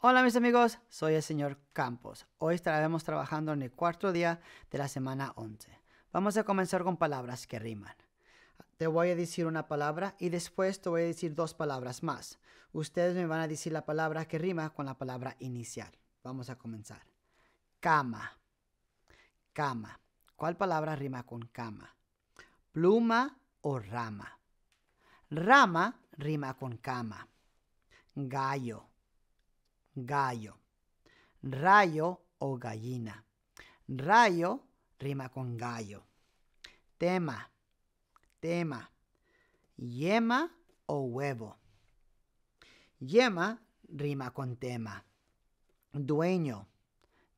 Hola mis amigos, soy el señor Campos. Hoy estaremos trabajando en el cuarto día de la semana 11. Vamos a comenzar con palabras que riman. Te voy a decir una palabra y después te voy a decir dos palabras más. Ustedes me van a decir la palabra que rima con la palabra inicial. Vamos a comenzar. Cama. Cama. ¿Cuál palabra rima con cama? Pluma o rama. Rama rima con cama. Gallo gallo. Rayo o gallina. Rayo rima con gallo. Tema, tema. Yema o huevo. Yema rima con tema. Dueño,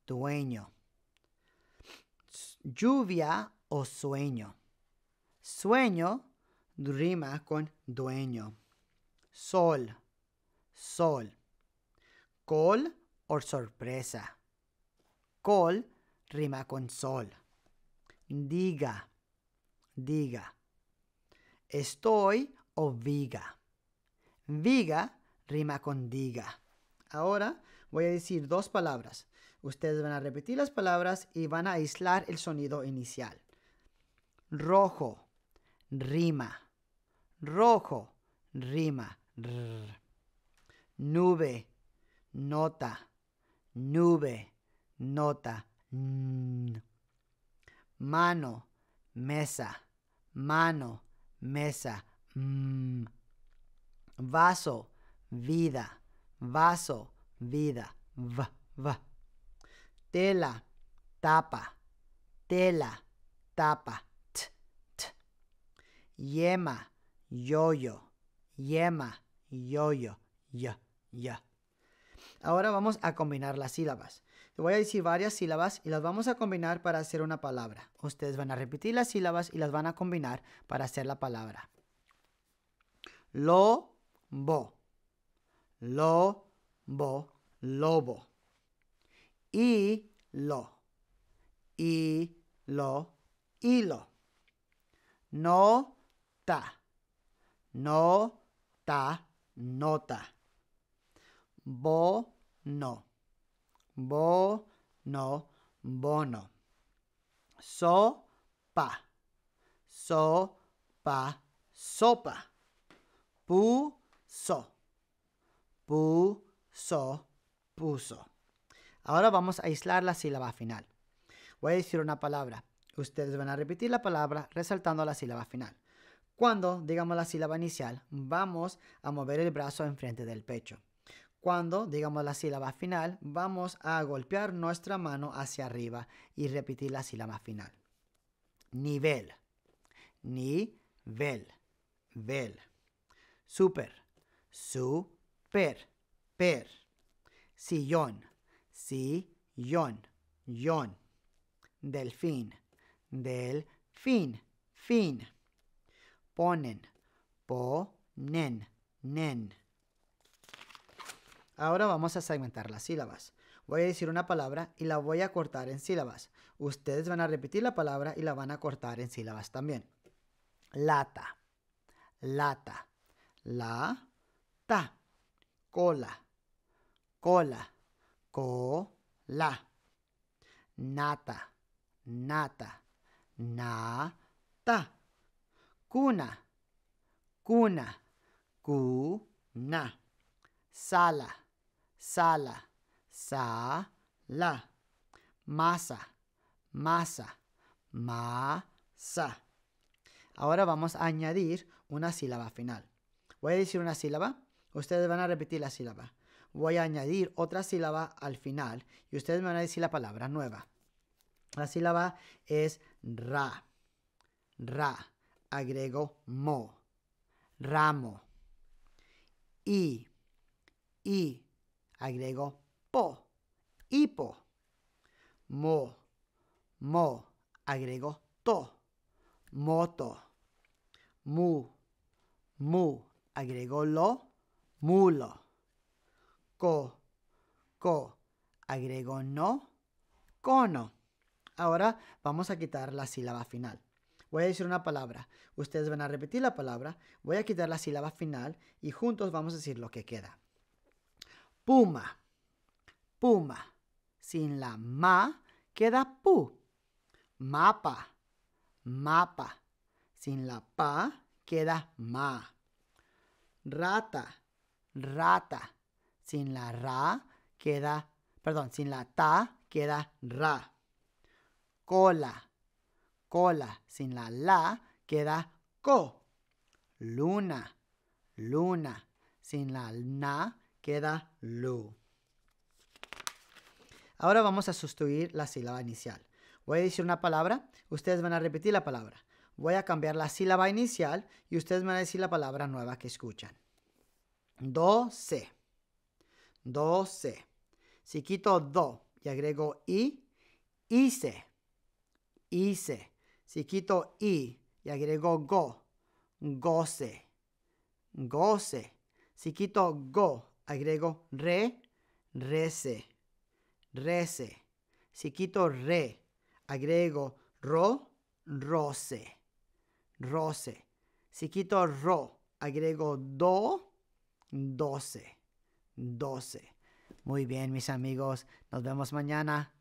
dueño. Lluvia o sueño. Sueño rima con dueño. Sol, sol. Col o sorpresa. Col rima con sol. Diga, diga. Estoy o viga. Viga rima con diga. Ahora voy a decir dos palabras. Ustedes van a repetir las palabras y van a aislar el sonido inicial. Rojo, rima. Rojo, rima. Nube, nota, nube, nota, mano, mesa, mano, mesa, vaso, vida, vaso, vida, v, tela, tapa, tela, tapa, t, yema, yoyo, yema, yoyo, ya ya. Ahora vamos a combinar las sílabas. Te voy a decir varias sílabas y las vamos a combinar para hacer una palabra. Ustedes van a repetir las sílabas y las van a combinar para hacer la palabra. lo bo Lobo. Y lo. Y lo. Hilo. No ta. No ta. Nota. Bo no. Bo, no, bono. So, pa. So, pa, sopa. Pu, so. Pu, so, puso. Ahora vamos a aislar la sílaba final. Voy a decir una palabra. Ustedes van a repetir la palabra resaltando la sílaba final. Cuando digamos la sílaba inicial, vamos a mover el brazo enfrente del pecho. Cuando digamos la sílaba final, vamos a golpear nuestra mano hacia arriba y repetir la sílaba final. Nivel, nivel, vel. Super, super, per. Sillón, sillón, yon. Delfín, Del fin. Ponen, ponen, nen Ahora vamos a segmentar las sílabas. Voy a decir una palabra y la voy a cortar en sílabas. Ustedes van a repetir la palabra y la van a cortar en sílabas también. Lata, lata, la, ta, cola, cola, la. nata, nata, na, ta, cuna, cuna, na. sala sala, sa, la, masa, masa, ma, sa. Ahora vamos a añadir una sílaba final. Voy a decir una sílaba, ustedes van a repetir la sílaba. Voy a añadir otra sílaba al final y ustedes me van a decir la palabra nueva. La sílaba es ra, ra, agrego mo, ramo, i, i, agrego po, hipo. Mo, mo, agrego to, moto. Mu, mu, agrego lo, mulo. Co, co, agrego no, cono. Ahora vamos a quitar la sílaba final. Voy a decir una palabra. Ustedes van a repetir la palabra. Voy a quitar la sílaba final y juntos vamos a decir lo que queda. Puma, puma. Sin la ma queda pu. Mapa, mapa. Sin la pa queda ma. Rata, rata. Sin la ra queda, perdón, sin la ta queda ra. Cola, cola. Sin la la queda co. Luna, luna. Sin la na queda lu. Ahora vamos a sustituir la sílaba inicial. Voy a decir una palabra, ustedes van a repetir la palabra. Voy a cambiar la sílaba inicial y ustedes van a decir la palabra nueva que escuchan. Doce. Doce. Si quito do y agrego i, hice. Hice. Si quito i y agrego go, goce. Goce. Si quito go agrego re, rece, rece. Si quito re, agrego ro, roce, roce. Si quito ro, agrego do, doce, doce. Muy bien, mis amigos. Nos vemos mañana.